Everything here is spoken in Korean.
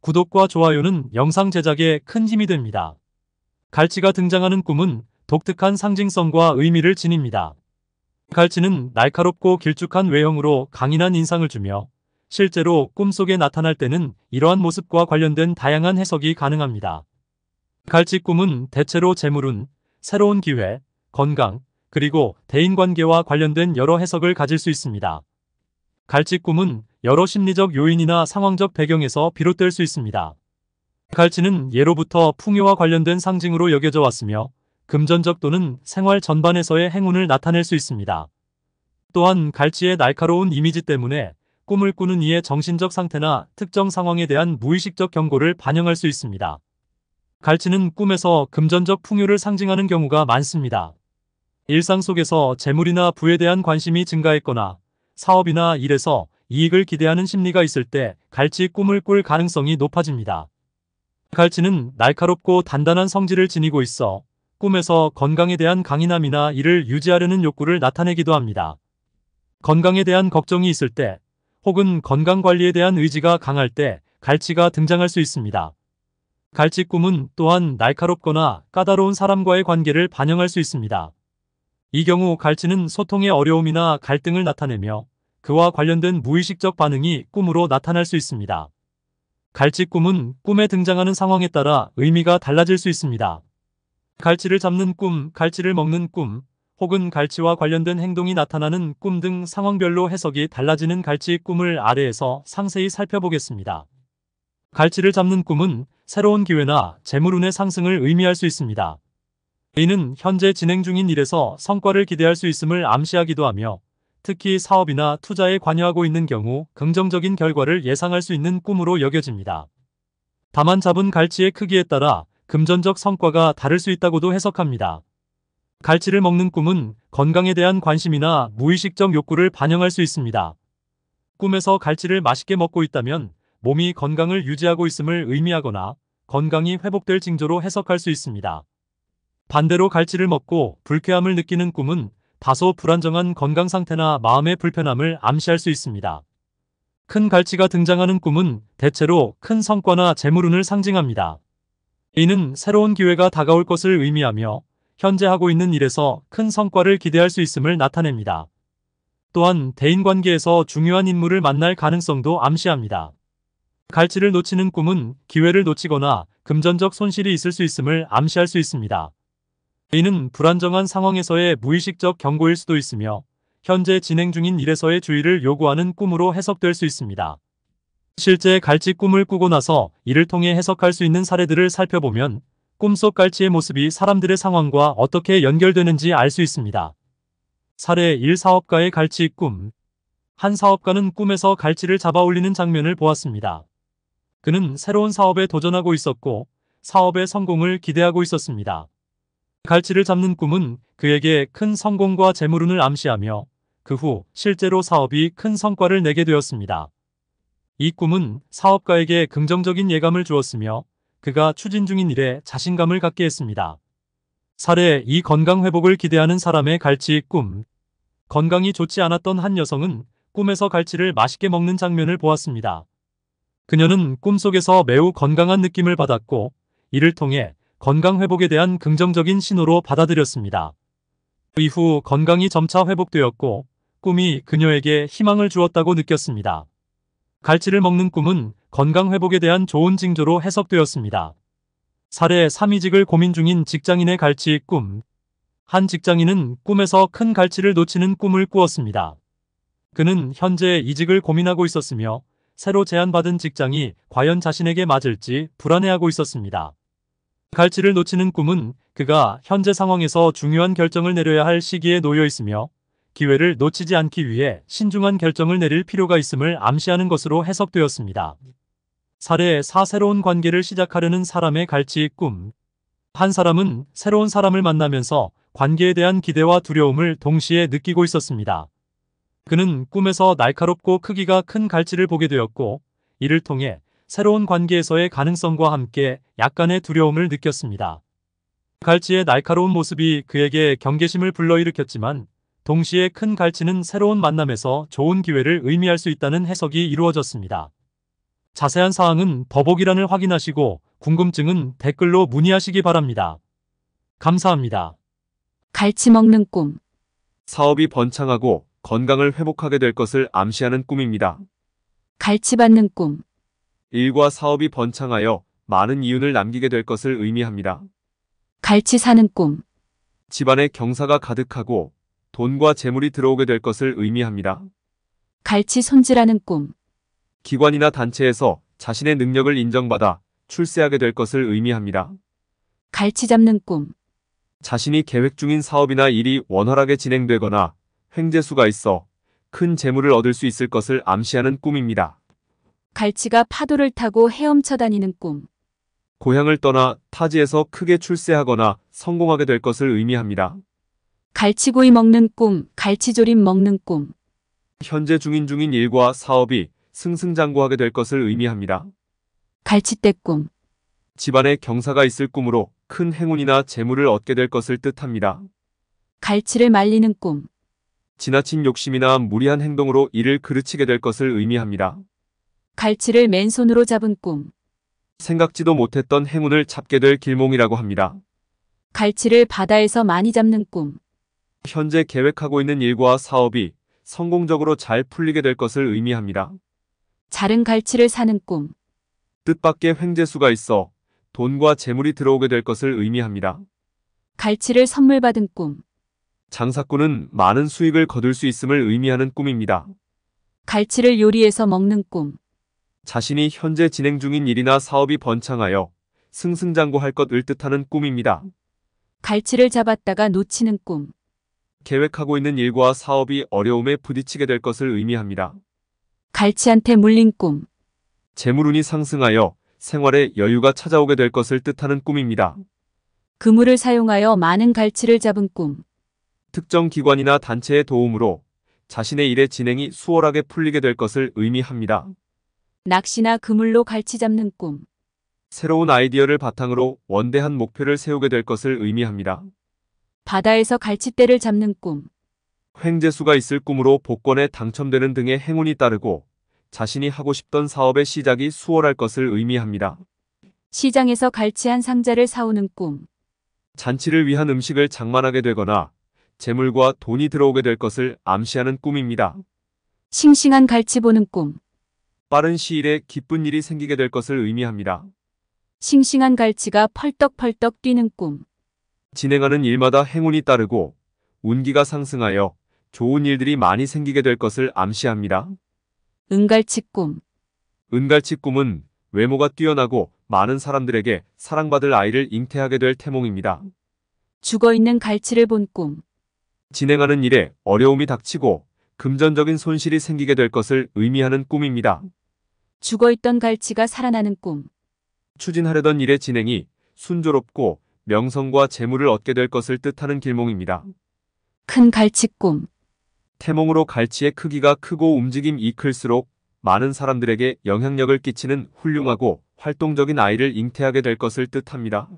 구독과 좋아요는 영상 제작에 큰 힘이 됩니다. 갈치가 등장하는 꿈은 독특한 상징성과 의미를 지닙니다. 갈치는 날카롭고 길쭉한 외형으로 강인한 인상을 주며 실제로 꿈속에 나타날 때는 이러한 모습과 관련된 다양한 해석이 가능합니다. 갈치 꿈은 대체로 재물운, 새로운 기회, 건강, 그리고 대인관계와 관련된 여러 해석을 가질 수 있습니다. 갈치 꿈은 여러 심리적 요인이나 상황적 배경에서 비롯될 수 있습니다. 갈치는 예로부터 풍요와 관련된 상징으로 여겨져 왔으며 금전적 또는 생활 전반에서의 행운을 나타낼 수 있습니다. 또한 갈치의 날카로운 이미지 때문에 꿈을 꾸는 이의 정신적 상태나 특정 상황에 대한 무의식적 경고를 반영할 수 있습니다. 갈치는 꿈에서 금전적 풍요를 상징하는 경우가 많습니다. 일상 속에서 재물이나 부에 대한 관심이 증가했거나 사업이나 일에서 이익을 기대하는 심리가 있을 때 갈치 꿈을 꿀 가능성이 높아집니다. 갈치는 날카롭고 단단한 성질을 지니고 있어 꿈에서 건강에 대한 강인함이나 이를 유지하려는 욕구를 나타내기도 합니다. 건강에 대한 걱정이 있을 때 혹은 건강관리에 대한 의지가 강할 때 갈치가 등장할 수 있습니다. 갈치 꿈은 또한 날카롭거나 까다로운 사람과의 관계를 반영할 수 있습니다. 이 경우 갈치는 소통의 어려움이나 갈등을 나타내며 그와 관련된 무의식적 반응이 꿈으로 나타날 수 있습니다. 갈치꿈은 꿈에 등장하는 상황에 따라 의미가 달라질 수 있습니다. 갈치를 잡는 꿈, 갈치를 먹는 꿈, 혹은 갈치와 관련된 행동이 나타나는 꿈 등 상황별로 해석이 달라지는 갈치 꿈을 아래에서 상세히 살펴보겠습니다. 갈치를 잡는 꿈은 새로운 기회나 재물운의 상승을 의미할 수 있습니다. 이는 현재 진행 중인 일에서 성과를 기대할 수 있음을 암시하기도 하며 특히 사업이나 투자에 관여하고 있는 경우 긍정적인 결과를 예상할 수 있는 꿈으로 여겨집니다. 다만 잡은 갈치의 크기에 따라 금전적 성과가 다를 수 있다고도 해석합니다. 갈치를 먹는 꿈은 건강에 대한 관심이나 무의식적 욕구를 반영할 수 있습니다. 꿈에서 갈치를 맛있게 먹고 있다면 몸이 건강을 유지하고 있음을 의미하거나 건강이 회복될 징조로 해석할 수 있습니다. 반대로 갈치를 먹고 불쾌함을 느끼는 꿈은 다소 불안정한 건강 상태나 마음의 불편함을 암시할 수 있습니다. 큰 갈치가 등장하는 꿈은 대체로 큰 성과나 재물운을 상징합니다. 이는 새로운 기회가 다가올 것을 의미하며 현재 하고 있는 일에서 큰 성과를 기대할 수 있음을 나타냅니다. 또한 대인관계에서 중요한 인물을 만날 가능성도 암시합니다. 갈치를 놓치는 꿈은 기회를 놓치거나 금전적 손실이 있을 수 있음을 암시할 수 있습니다. 이는 불안정한 상황에서의 무의식적 경고일 수도 있으며 현재 진행 중인 일에서의 주의를 요구하는 꿈으로 해석될 수 있습니다. 실제 갈치 꿈을 꾸고 나서 이를 통해 해석할 수 있는 사례들을 살펴보면 꿈 속 갈치의 모습이 사람들의 상황과 어떻게 연결되는지 알 수 있습니다. 사례 1 사업가의 갈치 꿈 한 사업가는 꿈에서 갈치를 잡아 올리는 장면을 보았습니다. 그는 새로운 사업에 도전하고 있었고 사업의 성공을 기대하고 있었습니다. 갈치를 잡는 꿈은 그에게 큰 성공과 재물운을 암시하며 그 후 실제로 사업이 큰 성과를 내게 되었습니다. 이 꿈은 사업가에게 긍정적인 예감을 주었으며 그가 추진 중인 일에 자신감을 갖게 했습니다. 사례 이 건강 회복을 기대하는 사람의 갈치 꿈 건강이 좋지 않았던 한 여성은 꿈에서 갈치를 맛있게 먹는 장면을 보았습니다. 그녀는 꿈속에서 매우 건강한 느낌을 받았고 이를 통해 건강 회복에 대한 긍정적인 신호로 받아들였습니다. 그 이후 건강이 점차 회복되었고 꿈이 그녀에게 희망을 주었다고 느꼈습니다. 갈치를 먹는 꿈은 건강 회복에 대한 좋은 징조로 해석되었습니다. 사례 3위직을 고민 중인 직장인의 갈치 꿈. 한 직장인은 꿈에서 큰 갈치를 놓치는 꿈을 꾸었습니다. 그는 현재 이직을 고민하고 있었으며 새로 제안받은 직장이 과연 자신에게 맞을지 불안해하고 있었습니다. 갈치를 놓치는 꿈은 그가 현재 상황에서 중요한 결정을 내려야 할 시기에 놓여 있으며 기회를 놓치지 않기 위해 신중한 결정을 내릴 필요가 있음을 암시하는 것으로 해석되었습니다. 사례 4 새로운 관계를 시작하려는 사람의 갈치꿈 한 사람은 새로운 사람을 만나면서 관계에 대한 기대와 두려움을 동시에 느끼고 있었습니다. 그는 꿈에서 날카롭고 크기가 큰 갈치를 보게 되었고 이를 통해 새로운 관계에서의 가능성과 함께 약간의 두려움을 느꼈습니다. 갈치의 날카로운 모습이 그에게 경계심을 불러일으켰지만 동시에 큰 갈치는 새로운 만남에서 좋은 기회를 의미할 수 있다는 해석이 이루어졌습니다. 자세한 사항은 더보기란을 확인하시고 궁금증은 댓글로 문의하시기 바랍니다. 감사합니다. 갈치 먹는 꿈. 사업이 번창하고 건강을 회복하게 될 것을 암시하는 꿈입니다. 갈치 받는 꿈. 일과 사업이 번창하여 많은 이윤을 남기게 될 것을 의미합니다. 갈치 사는 꿈. 집안에 경사가 가득하고 돈과 재물이 들어오게 될 것을 의미합니다. 갈치 손질하는 꿈. 기관이나 단체에서 자신의 능력을 인정받아 출세하게 될 것을 의미합니다. 갈치 잡는 꿈. 자신이 계획 중인 사업이나 일이 원활하게 진행되거나 횡재수가 있어 큰 재물을 얻을 수 있을 것을 암시하는 꿈입니다. 갈치가 파도를 타고 헤엄쳐 다니는 꿈. 고향을 떠나 타지에서 크게 출세하거나 성공하게 될 것을 의미합니다. 갈치구이 먹는 꿈, 갈치조림 먹는 꿈. 현재 중인 중인 일과 사업이 승승장구하게 될 것을 의미합니다. 갈치떼 꿈. 집안에 경사가 있을 꿈으로 큰 행운이나 재물을 얻게 될 것을 뜻합니다. 갈치를 말리는 꿈. 지나친 욕심이나 무리한 행동으로 이를 그르치게 될 것을 의미합니다. 갈치를 맨손으로 잡은 꿈. 생각지도 못했던 행운을 잡게 될 길몽이라고 합니다. 갈치를 바다에서 많이 잡는 꿈. 현재 계획하고 있는 일과 사업이 성공적으로 잘 풀리게 될 것을 의미합니다. 자른 갈치를 사는 꿈. 뜻밖의 횡재수가 있어 돈과 재물이 들어오게 될 것을 의미합니다. 갈치를 선물 받은 꿈. 장사꾼은 많은 수익을 거둘 수 있음을 의미하는 꿈입니다. 갈치를 요리해서 먹는 꿈. 자신이 현재 진행 중인 일이나 사업이 번창하여 승승장구할 것을 뜻하는 꿈입니다. 갈치를 잡았다가 놓치는 꿈. 계획하고 있는 일과 사업이 어려움에 부딪히게 될 것을 의미합니다. 갈치한테 물린 꿈. 재물운이 상승하여 생활에 여유가 찾아오게 될 것을 뜻하는 꿈입니다. 그물을 사용하여 많은 갈치를 잡은 꿈. 특정 기관이나 단체의 도움으로 자신의 일의 진행이 수월하게 풀리게 될 것을 의미합니다. 낚시나 그물로 갈치 잡는 꿈. 새로운 아이디어를 바탕으로 원대한 목표를 세우게 될 것을 의미합니다. 바다에서 갈치대를 잡는 꿈. 횡재수가 있을 꿈으로 복권에 당첨되는 등의 행운이 따르고 자신이 하고 싶던 사업의 시작이 수월할 것을 의미합니다. 시장에서 갈치 한 상자를 사오는 꿈. 잔치를 위한 음식을 장만하게 되거나 재물과 돈이 들어오게 될 것을 암시하는 꿈입니다. 싱싱한 갈치 보는 꿈. 빠른 시일에 기쁜 일이 생기게 될 것을 의미합니다. 싱싱한 갈치가 펄떡펄떡 뛰는 꿈. 진행하는 일마다 행운이 따르고 운기가 상승하여 좋은 일들이 많이 생기게 될 것을 암시합니다. 은갈치 꿈. 은갈치 꿈은 외모가 뛰어나고 많은 사람들에게 사랑받을 아이를 잉태하게 될 태몽입니다. 죽어있는 갈치를 본 꿈. 진행하는 일에 어려움이 닥치고 금전적인 손실이 생기게 될 것을 의미하는 꿈입니다. 죽어있던 갈치가 살아나는 꿈. 추진하려던 일의 진행이 순조롭고 명성과 재물을 얻게 될 것을 뜻하는 길몽입니다. 큰 갈치 꿈. 태몽으로 갈치의 크기가 크고 움직임이 클수록 많은 사람들에게 영향력을 끼치는 훌륭하고 활동적인 아이를 잉태하게 될 것을 뜻합니다.